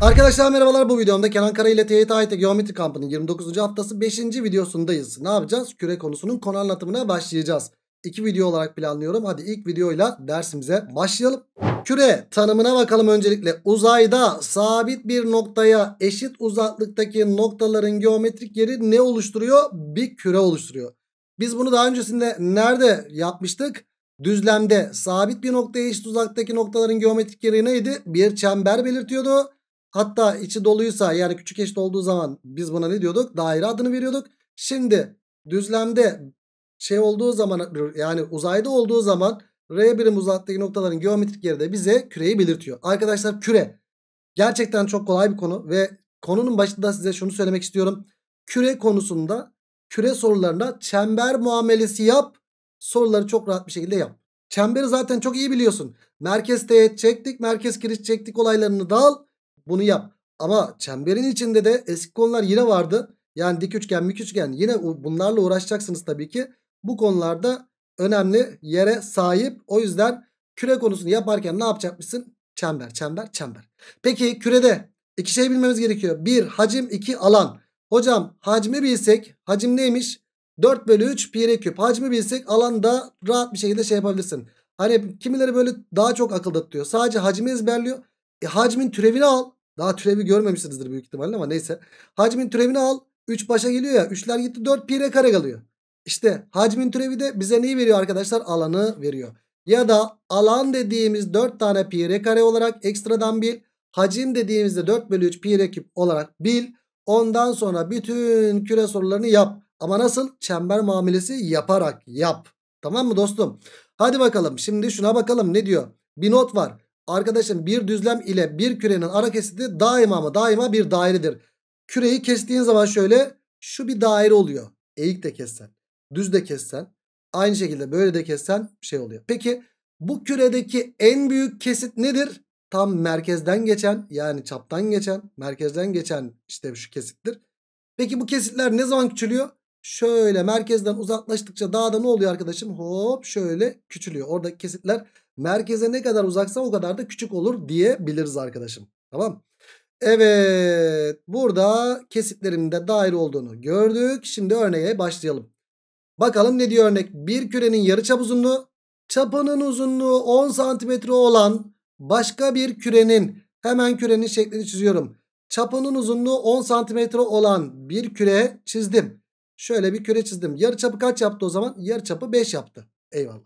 Arkadaşlar merhabalar bu videomda Kenan Kara ile TYT Aytek Geometri Kampı'nın 29. haftası 5. videosundayız. Ne yapacağız? Küre konusunun konu anlatımına başlayacağız. İki video olarak planlıyorum. Hadi ilk videoyla dersimize başlayalım. Küre tanımına bakalım öncelikle. Uzayda sabit bir noktaya eşit uzaklıktaki noktaların geometrik yeri ne oluşturuyor? Bir küre oluşturuyor. Biz bunu daha öncesinde nerede yapmıştık? Düzlemde sabit bir noktaya eşit uzaklıktaki noktaların geometrik yeri neydi? Bir çember belirtiyordu. Hatta içi doluysa yani küçük eşit olduğu zaman biz buna ne diyorduk? Daire adını veriyorduk. Şimdi düzlemde şey olduğu zaman yani uzayda olduğu zaman R birim uzaktaki noktaların geometrik yeri de bize küreyi belirtiyor. Arkadaşlar küre gerçekten çok kolay bir konu ve konunun başında size şunu söylemek istiyorum. Küre konusunda küre sorularına çember muamelesi yap soruları çok rahat bir şekilde yap. Çemberi zaten çok iyi biliyorsun. Merkez teğet çektik merkez kiriş çektik olaylarını da al bunu yap. Ama çemberin içinde de eski konular yine vardı. Yani dik üçgen, mik üçgen yine bunlarla uğraşacaksınız tabii ki. Bu konularda önemli yere sahip. O yüzden küre konusunu yaparken ne yapacakmışsın? Çember, çember, çember. Peki kürede iki şey bilmemiz gerekiyor. Bir hacim, iki alan. Hocam hacmi bilsek, hacim neymiş? 4 bölü 3 pi r küp. Hacmi bilsek alanda rahat bir şekilde şey yapabilirsin. Hani kimileri böyle daha çok akılda tutuyor. Sadece hacmi ezberliyor. E, hacmin türevini al. Daha türevi görmemişsinizdir büyük ihtimalle ama neyse. Hacmin türevini al. 3 başa geliyor ya. 3'ler gitti 4 pi r kare kalıyor. İşte hacmin türevi de bize neyi veriyor arkadaşlar? Alanı veriyor. Ya da alan dediğimiz 4 tane pi r kare olarak ekstradan bil. Hacim dediğimizde 4 bölü 3 pi r küp olarak bil. Ondan sonra bütün küre sorularını yap. Ama nasıl? Çember muamelesi yaparak yap. Tamam mı dostum? Hadi bakalım. Şimdi şuna bakalım ne diyor? Bir not var. Arkadaşım bir düzlem ile bir kürenin ara kesiti daima mı daima bir dairedir. Küreyi kestiğin zaman şöyle şu bir daire oluyor. Eğik de kessen düz de kessen aynı şekilde böyle de kessen şey oluyor. Peki bu küredeki en büyük kesit nedir? Tam merkezden geçen yani çaptan geçen merkezden geçen işte şu kesittir. Peki bu kesitler ne zaman küçülüyor? şöyle merkezden uzaklaştıkça daha da ne oluyor arkadaşım? Hop şöyle küçülüyor. Orada kesitler merkeze ne kadar uzaksa o kadar da küçük olur diyebiliriz arkadaşım. Tamam Evet burada kesitlerinde daire olduğunu gördük. Şimdi örneğe başlayalım. Bakalım ne diyor örnek? Bir kürenin yarıçap uzunluğu çapının uzunluğu 10 santimetre olan başka bir kürenin hemen kürenin şeklini çiziyorum. Çapının uzunluğu 10 santimetre olan bir küre çizdim. Şöyle bir küre çizdim. Yarıçapı kaç yaptı o zaman? Yarıçapı 5 yaptı. Eyvallah.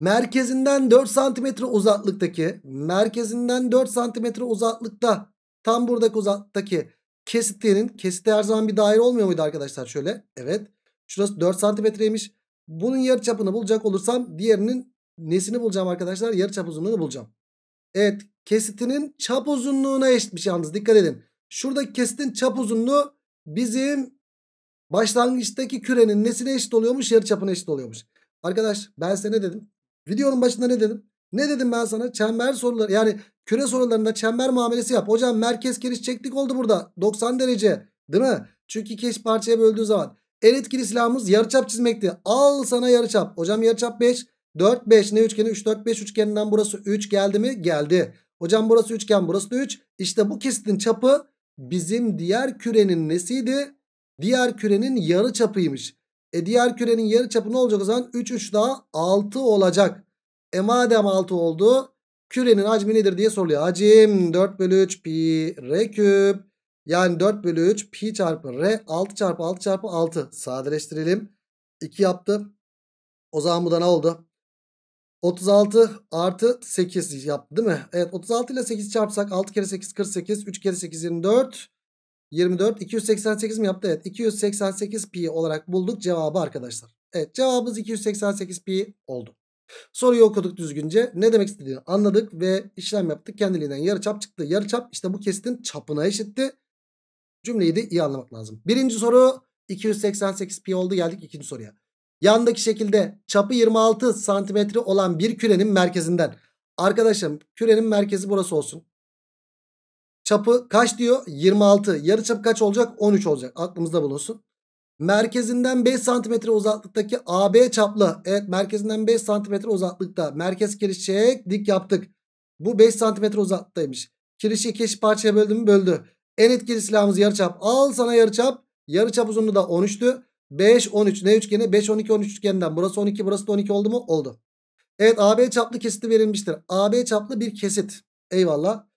Merkezinden 4 santimetre uzaklıktaki merkezinden 4 santimetre uzaklıkta tam buradaki uzaklıktaki kesitenin kesite her zaman bir daire olmuyor muydu arkadaşlar? Şöyle evet. Şurası 4 santimetreymiş. Bunun yarıçapını bulacak olursam diğerinin nesini bulacağım arkadaşlar? Yarıçap uzunluğunu bulacağım. Evet kesitinin çap uzunluğuna eşitmiş yalnız dikkat edin. Şuradaki kesitin çap uzunluğu bizim Başlangıçtaki kürenin nesine eşit oluyormuş? Yarıçapına eşit oluyormuş. Arkadaş ben size ne dedim? Videonun başında ne dedim? Ne dedim ben sana? Çember soruları yani küre sorularında çember muamelesi yap. Hocam merkez keriş çektik oldu burada. 90 derece değil mi? Çünkü iki parçaya böldüğü zaman. En etkili silahımız yarıçap çizmekti. Al sana yarıçap. Hocam yarıçap 5. 4 5 ne üçgeni? 3 4 5 üçgeninden burası 3 geldi mi? Geldi. Hocam burası üçgen burası da 3. İşte bu kesitin çapı bizim diğer kürenin nesiydi? diğer kürenin yarı çapıymış. E diğer kürenin yarı çapı ne olacak o zaman? 3 3 daha 6 olacak. E madem 6 oldu kürenin hacmi nedir diye soruluyor. Hacim 4 bölü 3 pi r küp. Yani 4 bölü 3 pi çarpı r 6 çarpı 6 çarpı 6. Sadeleştirelim. 2 yaptı. O zaman bu da ne oldu? 36 artı 8 yaptı değil mi? Evet 36 ile 8 çarpsak 6 kere 8 48 3 kere 8 24 24 288 mi yaptı? Evet 288 pi olarak bulduk cevabı arkadaşlar. Evet cevabımız 288 pi oldu. Soruyu okuduk düzgünce ne demek istediğini anladık ve işlem yaptık. Kendiliğinden yarıçap çıktı. Yarıçap işte bu kesitin çapına eşitti. Cümleyi de iyi anlamak lazım. Birinci soru 288 pi oldu geldik ikinci soruya. Yandaki şekilde çapı 26 santimetre olan bir kürenin merkezinden. Arkadaşım kürenin merkezi burası olsun. Çapı kaç diyor? 26. Yarı çapı kaç olacak? 13 olacak. Aklımızda bulunsun. Merkezinden 5 cm uzaklıktaki AB çaplı. Evet merkezinden 5 cm uzaklıkta. Merkez kirişçek dik yaptık. Bu 5 cm uzaklıktaymış. Kirişi iki parçaya böldü mü? Böldü. En etkili silahımız yarı çap. Al sana yarı çap. Yarı çap uzunluğu da 13'tü. 5 13 ne üçgeni? 5 12 13 üçgeninden. Burası 12, burası da 12 oldu mu? Oldu. Evet AB çaplı kesiti verilmiştir. AB çaplı bir kesit. Eyvallah.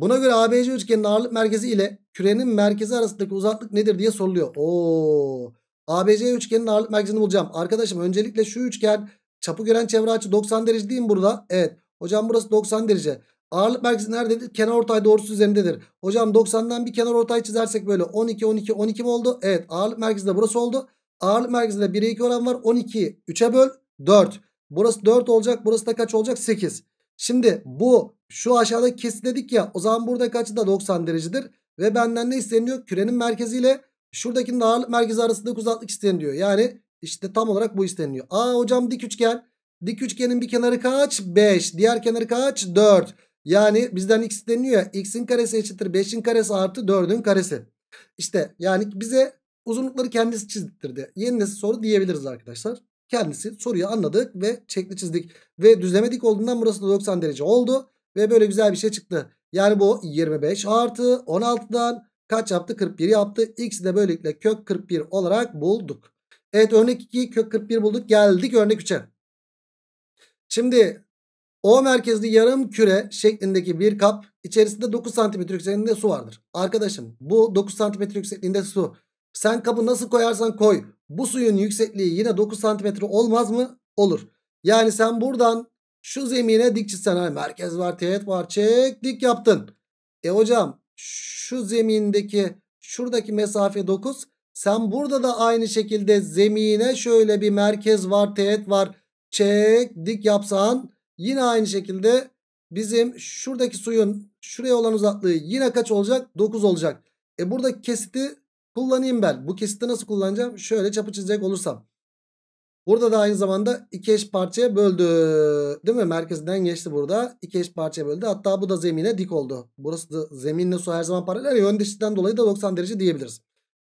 Buna göre ABC üçgenin ağırlık merkezi ile kürenin merkezi arasındaki uzaklık nedir diye soruluyor. Oo. ABC üçgenin ağırlık merkezini bulacağım. Arkadaşım öncelikle şu üçgen çapı gören çevre açı 90 derece değil mi burada? Evet. Hocam burası 90 derece. Ağırlık merkezi nerededir? Kenar ortay doğrusu üzerindedir. Hocam 90'dan bir kenar ortay çizersek böyle 12 12 12 mi oldu? Evet. Ağırlık merkezi de burası oldu. Ağırlık merkezinde 1'e 2 oran var. 12 3'e böl 4. Burası 4 olacak. Burası da kaç olacak? 8. Şimdi bu şu aşağıda kesin dedik ya o zaman burada açı da 90 derecedir. Ve benden ne isteniyor? Kürenin merkeziyle şuradakinin ağırlık merkezi arasındaki uzaklık isteniyor. Yani işte tam olarak bu isteniyor. Aa hocam dik üçgen. Dik üçgenin bir kenarı kaç? 5. Diğer kenarı kaç? 4. Yani bizden x isteniyor ya. X'in karesi eşittir 5'in karesi artı 4'ün karesi. İşte yani bize uzunlukları kendisi çizdirdi. Yeni nesil soru diyebiliriz arkadaşlar kendisi soruyu anladık ve çekli çizdik. Ve düzlemedik olduğundan burası da 90 derece oldu. Ve böyle güzel bir şey çıktı. Yani bu 25 artı 16'dan kaç yaptı? 41 yaptı. X'i de böylelikle kök 41 olarak bulduk. Evet örnek 2 kök 41 bulduk. Geldik örnek 3'e. Şimdi O merkezli yarım küre şeklindeki bir kap içerisinde 9 cm yüksekliğinde su vardır. Arkadaşım bu 9 cm yüksekliğinde su sen kabı nasıl koyarsan koy. Bu suyun yüksekliği yine 9 santimetre olmaz mı? Olur. Yani sen buradan şu zemine dik çizsen. Hani merkez var, teğet var. Çek dik yaptın. E hocam şu zemindeki şuradaki mesafe 9. Sen burada da aynı şekilde zemine şöyle bir merkez var, teğet var. Çek dik yapsan yine aynı şekilde bizim şuradaki suyun şuraya olan uzaklığı yine kaç olacak? 9 olacak. E burada kesiti kullanayım ben. Bu kesitte nasıl kullanacağım? Şöyle çapı çizecek olursam. Burada da aynı zamanda iki eş parçaya böldü. Değil mi? merkezden geçti burada. İki eş parçaya böldü. Hatta bu da zemine dik oldu. Burası da zeminle su her zaman paralel. Yön değişikliğinden dolayı da 90 derece diyebiliriz.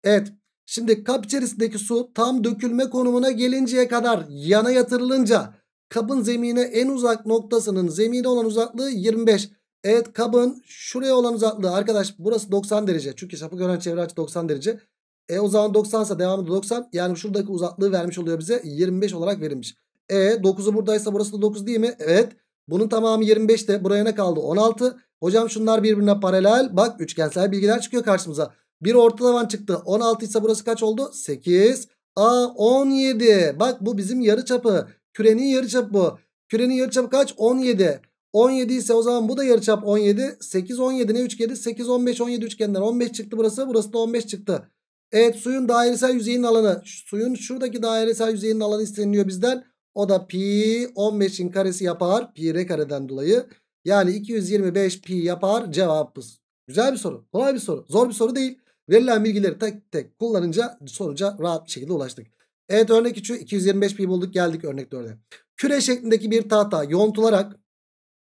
Evet. Şimdi kap içerisindeki su tam dökülme konumuna gelinceye kadar yana yatırılınca kabın zemine en uzak noktasının zemine olan uzaklığı 25. Evet kabın şuraya olan uzaklığı arkadaş burası 90 derece. Çünkü çapı gören çevre açı 90 derece. E o zaman 90 ise devamı da 90. Yani şuradaki uzaklığı vermiş oluyor bize. 25 olarak verilmiş. E 9'u buradaysa burası da 9 değil mi? Evet. Bunun tamamı 25 de buraya ne kaldı? 16. Hocam şunlar birbirine paralel. Bak üçgensel bilgiler çıkıyor karşımıza. Bir ortalaman çıktı. 16 ise burası kaç oldu? 8. A 17. Bak bu bizim yarı çapı. Kürenin yarı çapı bu. Kürenin yarı çapı kaç? 17. 17 ise o zaman bu da yarıçap 17. 8 17 ne üçgeni? 8 15 17 üçgeninden 15 çıktı burası. Burası da 15 çıktı. Evet suyun dairesel yüzeyinin alanı. Suyun şuradaki dairesel yüzeyinin alanı isteniliyor bizden. O da pi 15'in karesi yapar. Pi r kareden dolayı. Yani 225 pi yapar cevabımız. Güzel bir soru. Kolay bir soru. Zor bir soru değil. Verilen bilgileri tek tek kullanınca sonuca rahat bir şekilde ulaştık. Evet örnek 3'ü 225 pi bulduk geldik örnek 4'e. Küre şeklindeki bir tahta yontularak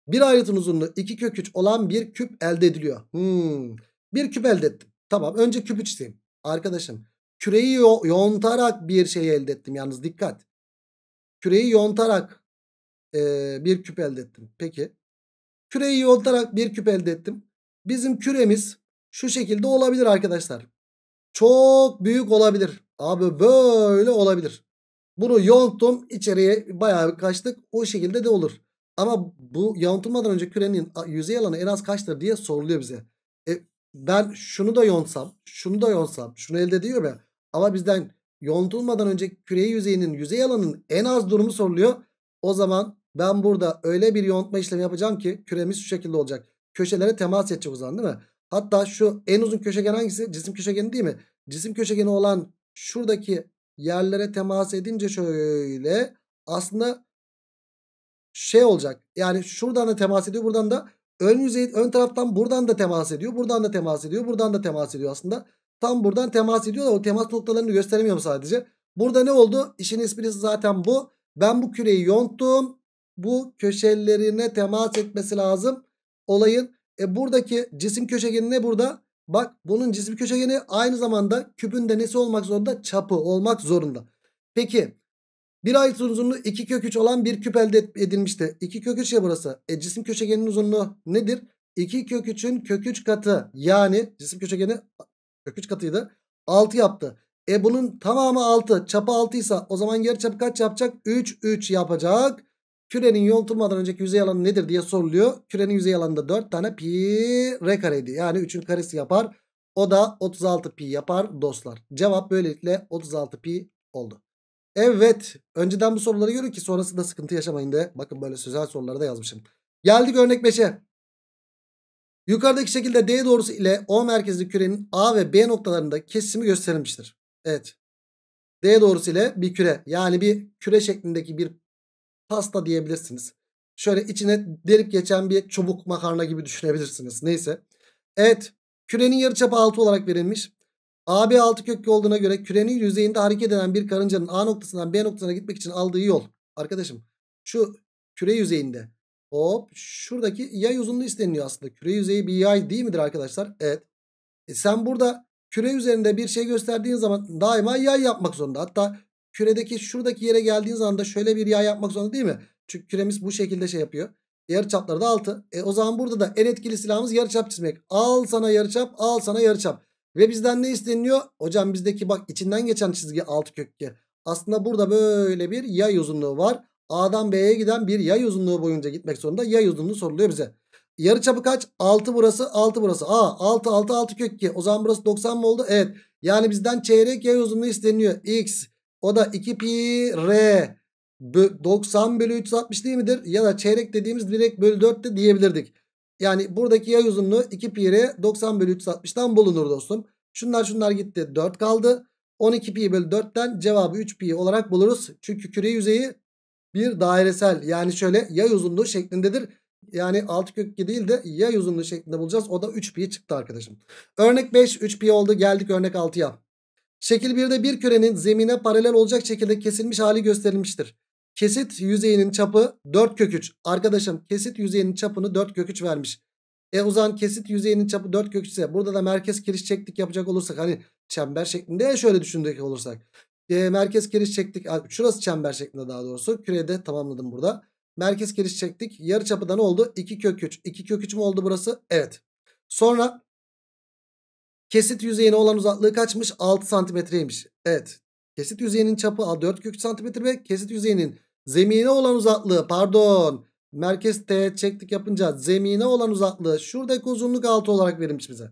bir ayrıtın uzunluğu 2 kök 3 olan bir küp elde ediliyor. Hmm. Bir küp elde ettim. Tamam önce küpü çizeyim. Arkadaşım küreyi yo yontarak bir şey elde ettim. Yalnız dikkat. Küreyi yontarak ee, bir küp elde ettim. Peki. Küreyi yontarak bir küp elde ettim. Bizim küremiz şu şekilde olabilir arkadaşlar. Çok büyük olabilir. Abi böyle olabilir. Bunu yonttum içeriye bayağı bir kaçtık. O şekilde de olur. Ama bu yontulmadan önce kürenin yüzey alanı en az kaçtır diye soruluyor bize. E, ben şunu da yontsam, şunu da yontsam, şunu elde ediyor ya. Ama bizden yontulmadan önce küre yüzeyinin yüzey alanının en az durumu soruluyor. O zaman ben burada öyle bir yontma işlemi yapacağım ki küremiz şu şekilde olacak. Köşelere temas edecek o zaman değil mi? Hatta şu en uzun köşegen hangisi? Cisim köşegeni değil mi? Cisim köşegeni olan şuradaki yerlere temas edince şöyle aslında şey olacak. Yani şuradan da temas ediyor. Buradan da ön yüzeyi ön taraftan buradan da temas ediyor. Buradan da temas ediyor. Buradan da temas ediyor aslında. Tam buradan temas ediyor. da O temas noktalarını gösteremiyorum sadece. Burada ne oldu? İşin esprisi zaten bu. Ben bu küreyi yonttum. Bu köşelerine temas etmesi lazım. Olayın. E buradaki cisim köşegeni ne burada? Bak bunun cisim köşegeni aynı zamanda küpün de nesi olmak zorunda? Çapı olmak zorunda. Peki bir ait uzunluğu 2 kök 3 olan bir küp elde edilmişti. 2 kök 3 ya burası. E cisim köşegeninin uzunluğu nedir? 2 kök 3'ün kök 3 katı yani cisim köşegeni kök 3 katıydı. 6 yaptı. E bunun tamamı 6. Çapı 6 ise o zaman yer çapı kaç yapacak? 3 3 yapacak. Kürenin yontulmadan önceki yüzey alanı nedir diye soruluyor. Kürenin yüzey alanı da 4 tane pi r kareydi. Yani 3'ün karesi yapar. O da 36 pi yapar dostlar. Cevap böylelikle 36 pi oldu. Evet. Önceden bu soruları görün ki sonrasında sıkıntı yaşamayın de. Bakın böyle sözel soruları da yazmışım. Geldik örnek 5'e. Yukarıdaki şekilde D doğrusu ile O merkezli kürenin A ve B noktalarında kesimi gösterilmiştir. Evet. D doğrusu ile bir küre yani bir küre şeklindeki bir pasta diyebilirsiniz. Şöyle içine delip geçen bir çubuk makarna gibi düşünebilirsiniz. Neyse. Evet. Kürenin yarıçapı 6 olarak verilmiş. AB altı köklü olduğuna göre kürenin yüzeyinde hareket eden bir karıncanın A noktasından B noktasına gitmek için aldığı yol. Arkadaşım şu küre yüzeyinde hop şuradaki yay uzunluğu isteniliyor aslında. Küre yüzeyi bir yay değil midir arkadaşlar? Evet. E sen burada küre üzerinde bir şey gösterdiğin zaman daima yay yapmak zorunda. Hatta küredeki şuradaki yere geldiğin zaman da şöyle bir yay yapmak zorunda değil mi? Çünkü küremiz bu şekilde şey yapıyor. Yarı çapları da 6. E o zaman burada da en etkili silahımız yarı çap çizmek. Al sana yarı çap, al sana yarı çap. Ve bizden ne isteniyor? Hocam bizdeki bak içinden geçen çizgi 6 kökke. Aslında burada böyle bir yay uzunluğu var. A'dan B'ye giden bir yay uzunluğu boyunca gitmek zorunda. Yay uzunluğu soruluyor bize. Yarı çapı kaç? 6 burası 6 burası. A 6 6 6 kök 2. O zaman burası 90 mı oldu? Evet. Yani bizden çeyrek yay uzunluğu isteniyor. X o da 2 pi r 90 bölü 360 değil midir? Ya da çeyrek dediğimiz direkt bölü 4 de diyebilirdik. Yani buradaki yay uzunluğu 2 pi 90 bölü 360'dan bulunur dostum. Şunlar şunlar gitti 4 kaldı. 12 pi bölü 4'ten cevabı 3 pi olarak buluruz. Çünkü küre yüzeyi bir dairesel yani şöyle yay uzunluğu şeklindedir. Yani 6 kök 2 değil de yay uzunluğu şeklinde bulacağız. O da 3 pi çıktı arkadaşım. Örnek 5 3 pi oldu. Geldik örnek 6'ya. Şekil 1'de bir kürenin zemine paralel olacak şekilde kesilmiş hali gösterilmiştir. Kesit yüzeyinin çapı 4 kök 3. Arkadaşım kesit yüzeyinin çapını 4 kök 3 vermiş. E o zaman kesit yüzeyinin çapı 4 kök 3 ise burada da merkez kiriş çektik yapacak olursak hani çember şeklinde şöyle düşündük olursak. E, merkez kiriş çektik şurası çember şeklinde daha doğrusu kürede tamamladım burada. Merkez kiriş çektik yarı çapı ne oldu? 2 kök 3. 2 kök 3 mü oldu burası? Evet. Sonra kesit yüzeyine olan uzaklığı kaçmış? 6 santimetreymiş. Evet Kesit yüzeyinin çapı 4 kök santimetre ve kesit yüzeyinin zemine olan uzaklığı pardon merkez T çektik yapınca zemine olan uzaklığı şuradaki uzunluk 6 olarak verilmiş bize.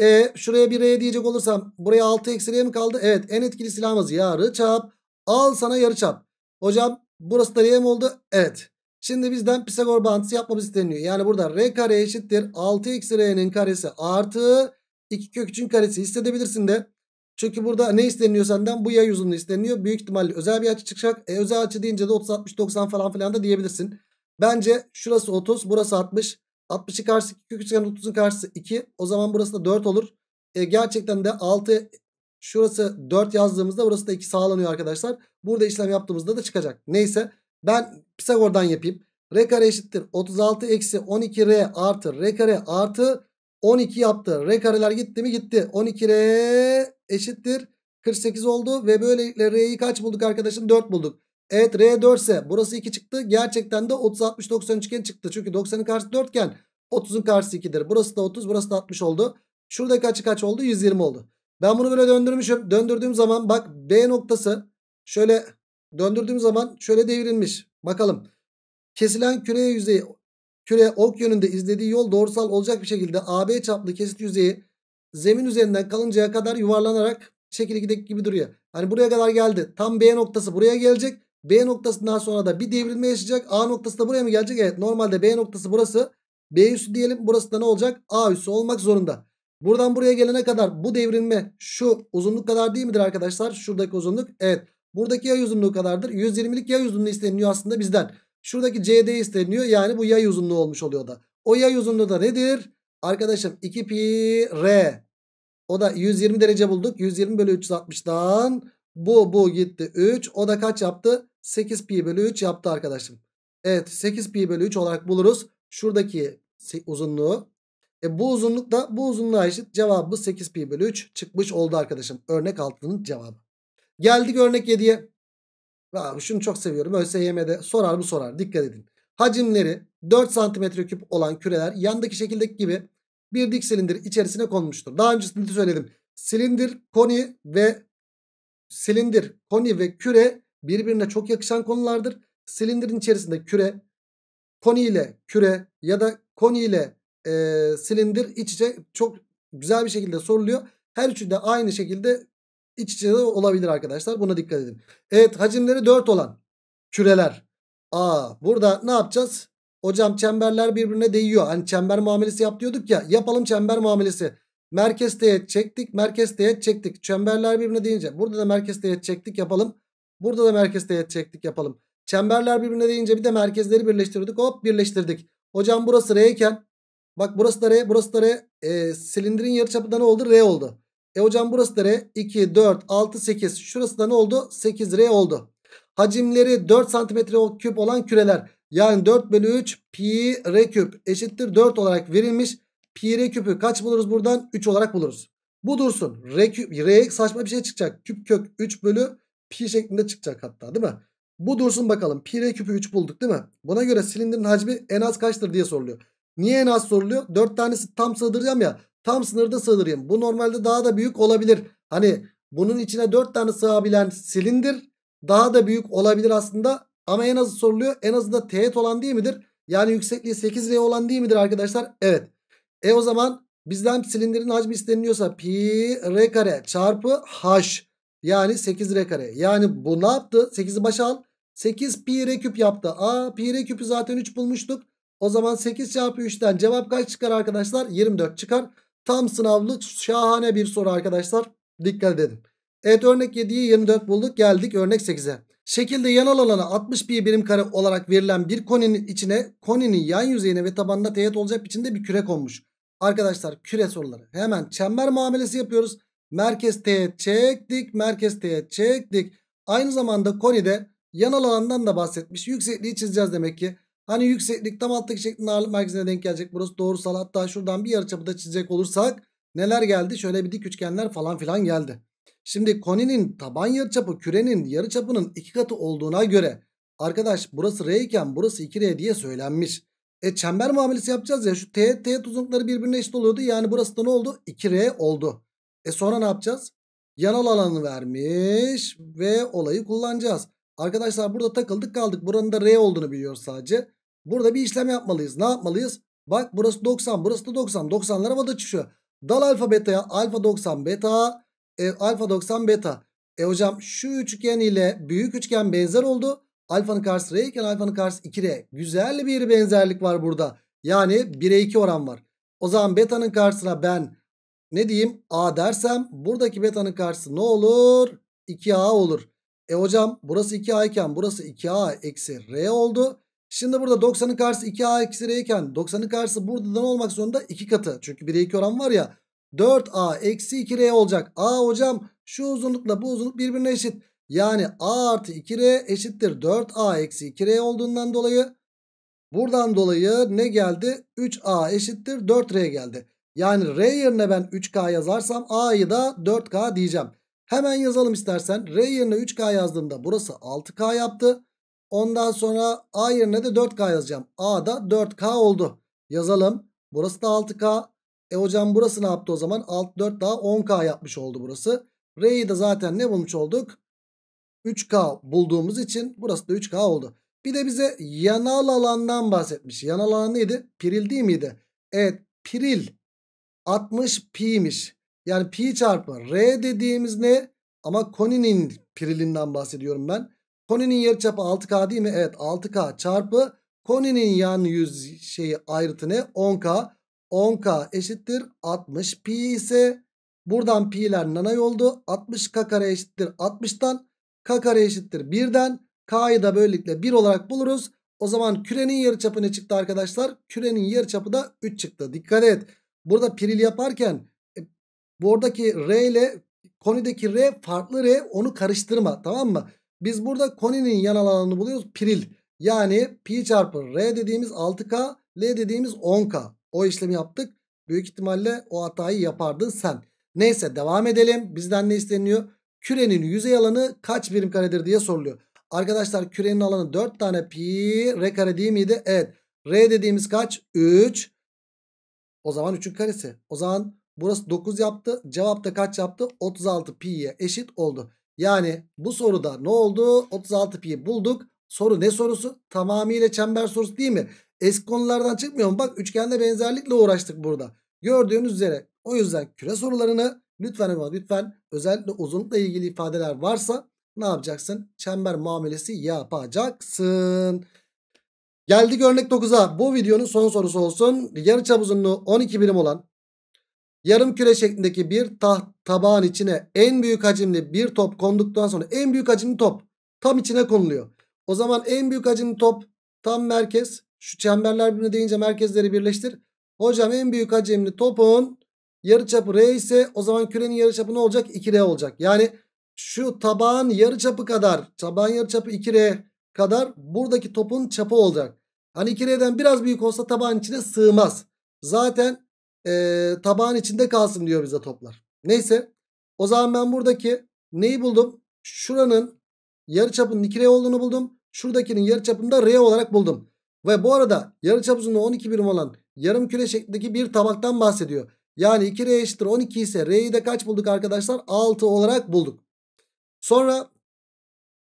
E şuraya bir E diyecek olursam buraya 6 eksi R mi kaldı? Evet en etkili silahımız yarı çap. Al sana yarı çap. Hocam burası da R mi oldu? Evet. Şimdi bizden Pisagor bağıntısı yapmamız isteniyor. Yani burada R kare eşittir. 6 eksi R'nin karesi artı 2 kök 3'ün karesi hissedebilirsin de. Çünkü burada ne isteniyor senden? Bu yay uzunluğu isteniyor. Büyük ihtimalle özel bir açı çıkacak. E, özel açı deyince de 30, 60, 90 falan filan da diyebilirsin. Bence şurası 30, burası 60. 60'ın karşısı 2 küçükken 30'un karşısı 2. O zaman burası da 4 olur. E, gerçekten de 6 şurası 4 yazdığımızda burası da 2 sağlanıyor arkadaşlar. Burada işlem yaptığımızda da çıkacak. Neyse ben Pisagor'dan yapayım. R kare eşittir 36 eksi 12 R artı R kare artı 12 yaptı. R kareler gitti mi? Gitti. 12 R eşittir. 48 oldu ve böylelikle R'yi kaç bulduk arkadaşım? 4 bulduk. Evet R 4 ise burası 2 çıktı. Gerçekten de 30 60 90 üçgen çıktı. Çünkü 90'ın karşısı 4 iken 30'un karşısı 2'dir. Burası da 30 burası da 60 oldu. Şuradaki açı kaç oldu? 120 oldu. Ben bunu böyle döndürmüşüm. Döndürdüğüm zaman bak B noktası şöyle döndürdüğüm zaman şöyle devrilmiş. Bakalım. Kesilen küre yüzeyi Küre ok yönünde izlediği yol doğrusal olacak bir şekilde AB çaplı kesit yüzeyi zemin üzerinden kalıncaya kadar yuvarlanarak şekil 2'deki gibi duruyor. Hani buraya kadar geldi. Tam B noktası buraya gelecek. B noktasından sonra da bir devrilme yaşayacak. A noktası da buraya mı gelecek? Evet normalde B noktası burası. B üssü diyelim. Burası da ne olacak? A üssü olmak zorunda. Buradan buraya gelene kadar bu devrilme şu uzunluk kadar değil midir arkadaşlar? Şuradaki uzunluk. Evet. Buradaki yay uzunluğu kadardır. 120'lik yay uzunluğu isteniyor aslında bizden. Şuradaki CD isteniyor. Yani bu yay uzunluğu olmuş oluyor da. O yay uzunluğu da nedir? Arkadaşım 2 pi r. O da 120 derece bulduk. 120 bölü 360'dan bu bu gitti 3. O da kaç yaptı? 8 pi bölü 3 yaptı arkadaşım. Evet 8 pi bölü 3 olarak buluruz. Şuradaki uzunluğu. E, bu uzunluk da bu uzunluğa eşit. Cevabı 8 pi bölü 3 çıkmış oldu arkadaşım. Örnek altının cevabı. Geldik örnek 7'ye. Ve abi şunu çok seviyorum. ÖSYM'de sorar mı sorar. Dikkat edin. Hacimleri 4 santimetre küp olan küreler yandaki şekildeki gibi bir dik silindir içerisine konmuştur. Daha öncesinde de söyledim. Silindir, koni ve silindir, koni ve küre birbirine çok yakışan konulardır. Silindirin içerisinde küre, koni ile küre ya da koni ile e, silindir iç içe çok güzel bir şekilde soruluyor. Her üçü de aynı şekilde iç içe olabilir arkadaşlar. Buna dikkat edin. Evet hacimleri 4 olan küreler. Aa burada ne yapacağız? Hocam çemberler birbirine değiyor. Hani çember muamelesi yap diyorduk ya. Yapalım çember muamelesi. Merkez teğet çektik. Merkez teğet çektik. Çemberler birbirine değince. Burada da merkez teğet çektik yapalım. Burada da merkez teğet çektik yapalım. Çemberler birbirine değince bir de merkezleri birleştirdik. Hop birleştirdik. Hocam burası R iken. Bak burası da R. Burası da R. E, silindirin yarıçapı da ne oldu? R oldu. E hocam burası da R. 2, 4, 6, 8. Şurası da ne oldu? 8 R oldu. Hacimleri 4 santimetre küp olan küreler. Yani 4 bölü 3 pi R küp eşittir 4 olarak verilmiş. Pi R küpü kaç buluruz buradan? 3 olarak buluruz. Bu dursun. R, küp, R saçma bir şey çıkacak. Küp kök 3 bölü pi şeklinde çıkacak hatta değil mi? Bu dursun bakalım. Pi R küpü 3 bulduk değil mi? Buna göre silindirin hacmi en az kaçtır diye soruluyor. Niye en az soruluyor? 4 tanesi tam sığdıracağım ya. Tam sınırda sığdırayım. Bu normalde daha da büyük olabilir. Hani bunun içine 4 tane sığabilen silindir daha da büyük olabilir aslında. Ama en azı soruluyor. En da teğet olan değil midir? Yani yüksekliği 8R olan değil midir arkadaşlar? Evet. E o zaman bizden silindirin hacmi isteniliyorsa pi r kare çarpı h yani 8r kare. Yani bu ne yaptı? 8'i başa al. 8 pi r küp yaptı. Aa pi r küpü zaten 3 bulmuştuk. O zaman 8 çarpı 3'ten cevap kaç çıkar arkadaşlar? 24 çıkar. Tam sınavlık şahane bir soru arkadaşlar. Dikkat edin. Evet örnek 7'yi 24 bulduk. Geldik örnek 8'e. Şekilde yan alana 60 pi birim kare olarak verilen bir koninin içine koninin yan yüzeyine ve tabanına teğet olacak biçimde bir küre konmuş. Arkadaşlar küre soruları. Hemen çember muamelesi yapıyoruz. Merkez teğet çektik. Merkez teğet çektik. Aynı zamanda konide yan alandan da bahsetmiş. Yüksekliği çizeceğiz demek ki. Hani yükseklik tam alttaki şeklin ağırlık merkezine denk gelecek. Burası doğrusal. Hatta şuradan bir yarıçapı da çizecek olursak neler geldi? Şöyle bir dik üçgenler falan filan geldi. Şimdi koninin taban yarıçapı kürenin yarıçapının iki katı olduğuna göre arkadaş burası R iken burası 2R diye söylenmiş. E çember muamelesi yapacağız ya şu T, T uzunlukları birbirine eşit oluyordu. Yani burası da ne oldu? 2R oldu. E sonra ne yapacağız? Yanal alanı vermiş ve olayı kullanacağız. Arkadaşlar burada takıldık kaldık. Buranın da R olduğunu biliyoruz sadece. Burada bir işlem yapmalıyız. Ne yapmalıyız? Bak burası 90 burası da 90. 90'lar havada uçuşuyor. Dal alfa beta'ya alfa 90 beta. E, alfa 90 beta. E hocam şu üçgen ile büyük üçgen benzer oldu. Alfanın karşısı R iken alfanın karşısı 2R. Güzel bir benzerlik var burada. Yani 1'e 2 oran var. O zaman beta'nın karşısına ben ne diyeyim A dersem buradaki beta'nın karşısı ne olur? 2A olur. E hocam burası 2A iken burası 2A eksi R oldu. Şimdi burada 90'ın karşısı 2A eksi R iken 90'ın karşısı ne olmak zorunda 2 katı. Çünkü 1'e 2 oran var ya 4A eksi 2R olacak. A hocam şu uzunlukla bu uzunluk birbirine eşit. Yani A artı 2R eşittir 4A eksi 2R olduğundan dolayı buradan dolayı ne geldi? 3A eşittir 4R geldi. Yani R yerine ben 3K yazarsam A'yı da 4K diyeceğim. Hemen yazalım istersen. R yerine 3K yazdığımda burası 6K yaptı. Ondan sonra A yerine de 4K yazacağım. A da 4K oldu. Yazalım. Burası da 6K. E hocam burası ne yaptı o zaman? 6, 4 daha 10K yapmış oldu burası. R'yi de zaten ne bulmuş olduk? 3K bulduğumuz için burası da 3K oldu. Bir de bize yanal alandan bahsetmiş. Yanal alan neydi? Piril değil miydi? Evet piril 60 pi'miş. Yani pi çarpı r dediğimiz ne? Ama koninin prilinden bahsediyorum ben. Koninin yarıçapı 6K değil mi? Evet 6K çarpı koninin yan yüz şeyi ayrıtı ne? 10K. 10K eşittir 60 pi ise buradan pi'ler nanay oldu. 60K kare eşittir 60'tan. K kare eşittir 1'den. K'yı da böylelikle 1 olarak buluruz. O zaman kürenin yarıçapı ne çıktı arkadaşlar? Kürenin yarıçapı da 3 çıktı. Dikkat et. Burada piril yaparken bu oradaki R ile konideki R farklı R onu karıştırma tamam mı? Biz burada koninin yan alanını buluyoruz piril. Yani pi çarpı R dediğimiz 6K L dediğimiz 10K. O işlemi yaptık. Büyük ihtimalle o hatayı yapardın sen. Neyse devam edelim. Bizden ne isteniyor? Kürenin yüzey alanı kaç birim karedir diye soruluyor. Arkadaşlar kürenin alanı 4 tane pi r kare değil miydi? Evet. R dediğimiz kaç? 3. O zaman 3'ün karesi. O zaman Burası 9 yaptı. cevapta kaç yaptı? 36 pi'ye eşit oldu. Yani bu soruda ne oldu? 36 pi'yi bulduk. Soru ne sorusu? Tamamıyla çember sorusu değil mi? Eski konulardan çıkmıyor mu? Bak üçgende benzerlikle uğraştık burada. Gördüğünüz üzere o yüzden küre sorularını lütfen ama lütfen özellikle uzunlukla ilgili ifadeler varsa ne yapacaksın? Çember muamelesi yapacaksın. Geldik örnek 9'a. Bu videonun son sorusu olsun. Yarıçap uzunluğu 12 birim olan yarım küre şeklindeki bir taht tabağın içine en büyük hacimli bir top konduktan sonra en büyük hacimli top tam içine konuluyor. O zaman en büyük hacimli top tam merkez. Şu çemberler birbirine deyince merkezleri birleştir. Hocam en büyük hacimli topun yarıçapı R ise o zaman kürenin yarıçapı ne olacak? 2R olacak. Yani şu tabağın yarıçapı kadar tabağın yarıçapı 2R kadar buradaki topun çapı olacak. Hani 2R'den biraz büyük olsa tabağın içine sığmaz. Zaten e, tabağın içinde kalsın diyor bize toplar. Neyse o zaman ben buradaki neyi buldum? Şuranın yarıçapının 2R olduğunu buldum. Şuradakinin yarıçapını da R olarak buldum. Ve bu arada yarıçap uzunluğu 12 birim olan yarım küre şeklindeki bir tabaktan bahsediyor. Yani 2R eşittir 12 ise R'yi de kaç bulduk arkadaşlar? 6 olarak bulduk. Sonra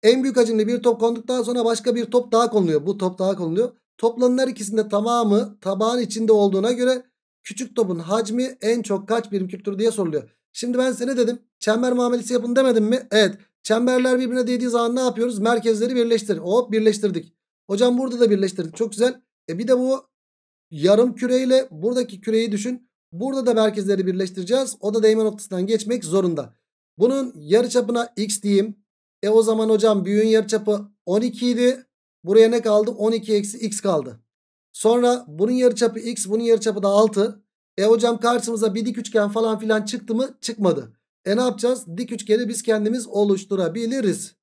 en büyük hacimli bir top konduktan sonra başka bir top daha konuluyor. Bu top daha konuluyor. Toplanın her ikisinde tamamı tabağın içinde olduğuna göre küçük topun hacmi en çok kaç birim küptür diye soruluyor. Şimdi ben size ne dedim? Çember muamelesi yapın demedim mi? Evet. Çemberler birbirine değdiği zaman ne yapıyoruz? Merkezleri birleştir. Hop birleştirdik. Hocam burada da birleştirdik. Çok güzel. E bir de bu yarım küreyle buradaki küreyi düşün. Burada da merkezleri birleştireceğiz. O da değme noktasından geçmek zorunda. Bunun yarıçapına x diyeyim. E o zaman hocam büyüğün yarıçapı 12 idi. Buraya ne kaldı? 12 eksi x kaldı. Sonra bunun yarıçapı x bunun yarıçapı da 6. E hocam karşımıza bir dik üçgen falan filan çıktı mı? Çıkmadı. E ne yapacağız? Dik üçgeni biz kendimiz oluşturabiliriz.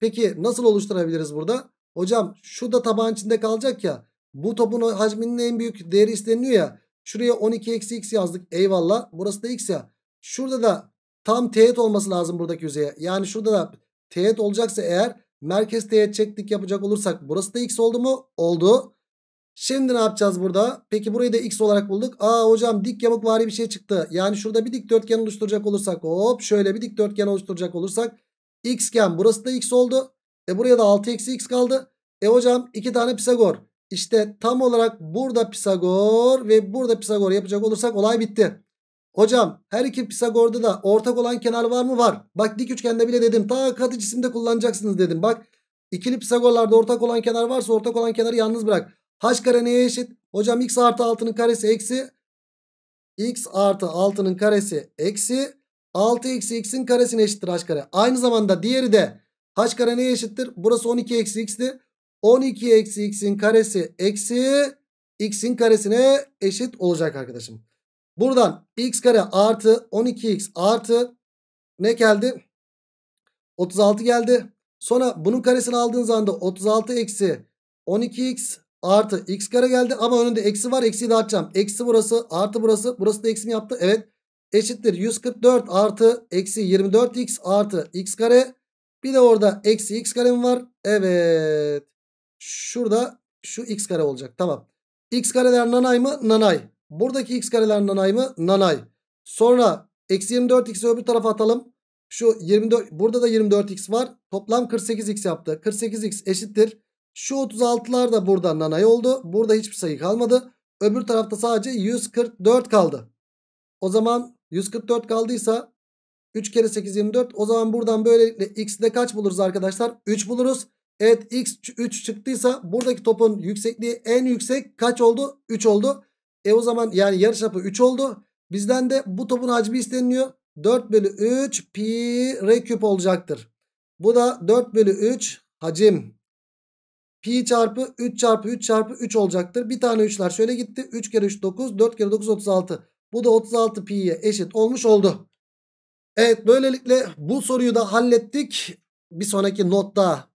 Peki nasıl oluşturabiliriz burada? Hocam şu da tabağın içinde kalacak ya. Bu topun hacminin en büyük değeri isteniyor ya. Şuraya 12 eksi x yazdık. Eyvallah. Burası da x ya. Şurada da tam teğet olması lazım buradaki yüzeye. Yani şurada da teğet olacaksa eğer merkez teğet çektik yapacak olursak burası da x oldu mu? Oldu. Şimdi ne yapacağız burada? Peki burayı da x olarak bulduk. Aa hocam dik yamuk yamukvari bir şey çıktı. Yani şurada bir dikdörtgen oluşturacak olursak hop şöyle bir dikdörtgen oluşturacak olursak xgen burası da x oldu. E buraya da 6 eksi x kaldı. E hocam iki tane Pisagor. İşte tam olarak burada Pisagor ve burada Pisagor yapacak olursak olay bitti. Hocam her iki Pisagor'da da ortak olan kenar var mı? Var. Bak dik üçgende bile dedim. Ta katı cisimde kullanacaksınız dedim. Bak ikili Pisagorlarda ortak olan kenar varsa ortak olan kenarı yalnız bırak. H kare neye eşit? Hocam x artı 6'nın karesi eksi. x artı 6'nın karesi eksi. 6 eksi x'in karesine eşittir h kare. Aynı zamanda diğeri de h kare neye eşittir? Burası 12 eksi x'ti. 12 eksi x'in karesi eksi x'in karesine eşit olacak arkadaşım. Buradan x kare artı 12x artı ne geldi? 36 geldi. Sonra bunun karesini aldığın anda 36 eksi 12x artı x kare geldi ama önünde eksi var eksiyi dağıtacağım. Eksi burası artı burası burası da eksi mi yaptı? Evet eşittir 144 artı eksi 24x artı x kare bir de orada eksi x karem var. Evet şurada şu x kare olacak tamam. x kareler nanay mı? Nanay. Buradaki x kareler nanay mı? Nanay. Sonra eksi 24x'i öbür tarafa atalım. Şu 24 burada da 24x var. Toplam 48x yaptı. 48x eşittir şu 36'lar da buradan nanay oldu. Burada hiçbir sayı kalmadı. Öbür tarafta sadece 144 kaldı. O zaman 144 kaldıysa 3 kere 8 24. O zaman buradan böylelikle de kaç buluruz arkadaşlar? 3 buluruz. Evet x 3 çıktıysa buradaki topun yüksekliği en yüksek kaç oldu? 3 oldu. E o zaman yani yarış yarıçapı 3 oldu. Bizden de bu topun hacmi isteniliyor. 4 bölü 3 pi r küp olacaktır. Bu da 4 bölü 3 hacim Pi çarpı 3 çarpı 3 çarpı 3 olacaktır. Bir tane 3'ler şöyle gitti. 3 kere 3 9. 4 kere 9 36. Bu da 36 pi'ye eşit olmuş oldu. Evet böylelikle bu soruyu da hallettik. Bir sonraki notta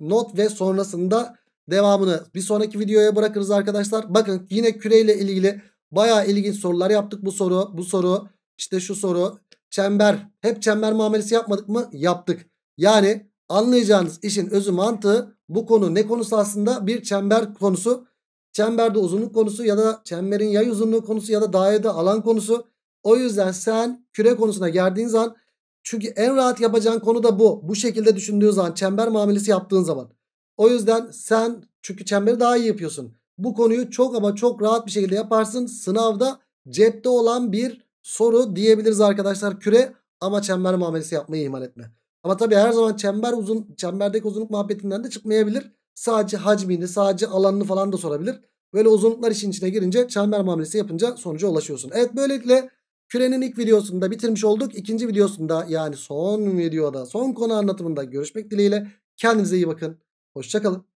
not ve sonrasında devamını bir sonraki videoya bırakırız arkadaşlar. Bakın yine küreyle ilgili baya ilginç sorular yaptık. Bu soru, bu soru, işte şu soru, çember. Hep çember muamelesi yapmadık mı? Yaptık. Yani anlayacağınız işin özü mantığı bu konu ne konusu aslında? Bir çember konusu. Çemberde uzunluk konusu ya da çemberin yay uzunluğu konusu ya da dairede alan konusu. O yüzden sen küre konusuna geldiğin zaman çünkü en rahat yapacağın konu da bu. Bu şekilde düşündüğün zaman çember muamelesi yaptığın zaman. O yüzden sen çünkü çemberi daha iyi yapıyorsun. Bu konuyu çok ama çok rahat bir şekilde yaparsın. Sınavda cepte olan bir soru diyebiliriz arkadaşlar küre ama çember muamelesi yapmayı ihmal etme. Ama tabii her zaman çember uzun çemberdeki uzunluk muhabbetinden de çıkmayabilir. Sadece hacmini, sadece alanını falan da sorabilir. Böyle uzunluklar işin içine girince çember muamelesi yapınca sonuca ulaşıyorsun. Evet böylelikle kürenin ilk videosunda bitirmiş olduk. İkinci videosunda yani son videoda, son konu anlatımında görüşmek dileğiyle. Kendinize iyi bakın. Hoşçakalın.